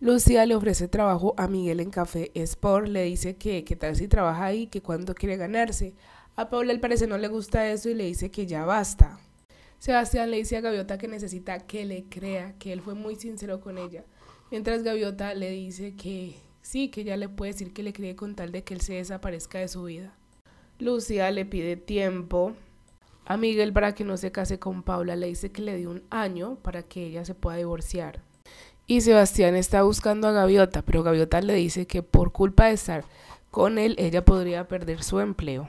Lucía le ofrece trabajo a Miguel en Café Sport, le dice que qué tal si trabaja ahí, que cuándo quiere ganarse. A Paula él parece no le gusta eso y le dice que ya basta. Sebastián le dice a Gaviota que necesita que le crea, que él fue muy sincero con ella. Mientras Gaviota le dice que sí, que ya le puede decir que le cree con tal de que él se desaparezca de su vida. Lucía le pide tiempo a Miguel para que no se case con Paula, le dice que le dio un año para que ella se pueda divorciar. Y Sebastián está buscando a Gaviota, pero Gaviota le dice que por culpa de estar con él, ella podría perder su empleo.